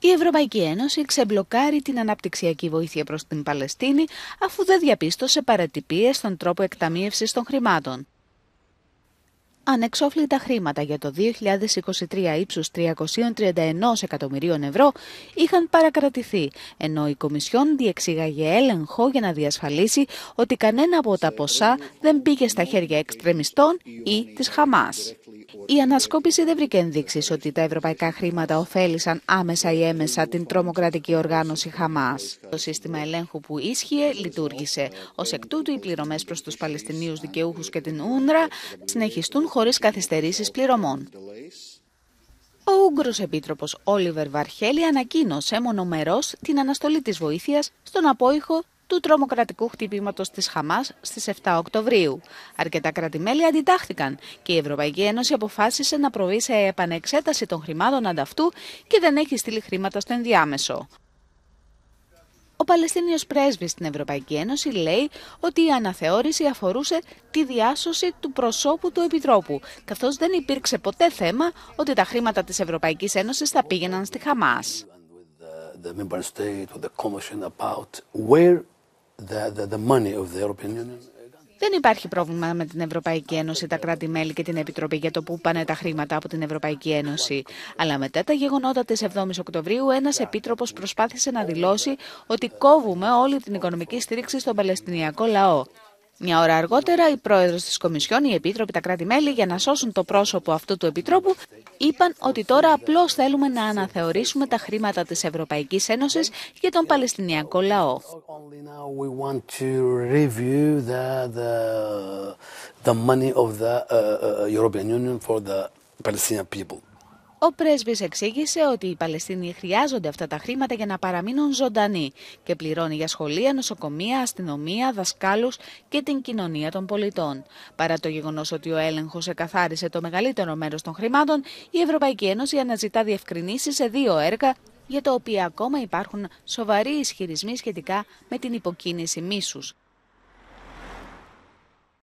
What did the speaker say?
Η Ευρωπαϊκή Ένωση ξεμπλοκάρει την αναπτυξιακή βοήθεια προς την Παλαιστίνη αφού δεν διαπίστωσε παρατυπίες στον τρόπο εκταμίευσης των χρημάτων. Ανεξόφλητα χρήματα για το 2023 ύψους 331 εκατομμυρίων ευρώ είχαν παρακρατηθεί, ενώ η Κομισιόν διεξήγαγε έλεγχο για να διασφαλίσει ότι κανένα από τα ποσά δεν πήγε στα χέρια εξτρεμιστών ή της Χαμάς. Η ανασκόπηση δεν βρήκε ενδείξεις ότι τα ευρωπαϊκά χρήματα ωφέλησαν άμεσα ή έμεσα την τρομοκρατική οργάνωση Χαμάς. Το σύστημα ελέγχου που ίσχυε λειτουργήσε. Ως εκ τούτου, οι πληρωμές προς τους Παλαιστινίους δικαιούχους και την Ούνδρα συνεχιστούν χωρίς καθυστερήσεις πληρωμών. Ο Ούγγρος Επίτροπος Όλιβερ Βαρχέλη ανακοίνωσε μονομερός την αναστολή της βοήθειας στον απόϊχο του τρομοκρατικού χτυπήματος της Χαμάς στις 7 Οκτωβρίου. Αρκετά κρατημέλη αντιτάχθηκαν και η Ευρωπαϊκή Ένωση αποφάσισε να προβεί σε επανεξέταση των χρημάτων ανταυτού και δεν έχει στείλει χρήματα στο ενδιάμεσο. Ο Παλαιστίνιος πρέσβης στην Ευρωπαϊκή Ένωση λέει ότι η αναθεώρηση αφορούσε τη διάσωση του προσώπου του Επιτρόπου, καθώς δεν υπήρξε ποτέ θέμα ότι τα χρήματα της Ευρωπαϊκής Ένωσης θα πήγαιναν στη Χαμάς. Δεν υπάρχει πρόβλημα με την Ευρωπαϊκή Ένωση, τα κράτη-μέλη και την Επιτροπή για το πού πάνε τα χρήματα από την Ευρωπαϊκή Ένωση. Αλλά μετά τα γεγονότα της 7η Οκτωβρίου, ένας επίτροπος προσπάθησε να δηλώσει ότι κόβουμε όλη την οικονομική στήριξη στον Παλαιστινιακό λαό. Μια ώρα αργότερα, η πρόεδρος της Κομισιόν, οι επίτροποι, τα κράτη-μέλη, για να σώσουν το πρόσωπο αυτού του επιτρόπου, είπαν ότι τώρα απλώς θέλουμε να αναθεωρήσουμε τα χρήματα της Ευρωπαϊκής Ένωσης για τον Παλαιστινιακό λαό. the money of the uh, uh, uh, European Union for the Palestinian people. Ο πρέσβης εξήγησε ότι οι Παλαιστίνοι χρειάζονται αυτά τα χρήματα για να παραμείνουν ζωντανοί και πληρώνει για σχολεία, νοσοκομεία, αστυνομία, δασκάλους και την κοινωνία των πολιτών. Παρά το γεγονός ότι ο έλεγχος εκαθάρισε το μεγαλύτερο μέρος των χρημάτων, η Ευρωπαϊκή Ένωση αναζητά διευκρινήσεις σε δύο έργα για τα οποία ακόμα υπάρχουν σοβαροί ισχυρισμοί σχετικά με την υποκίνηση μίσους.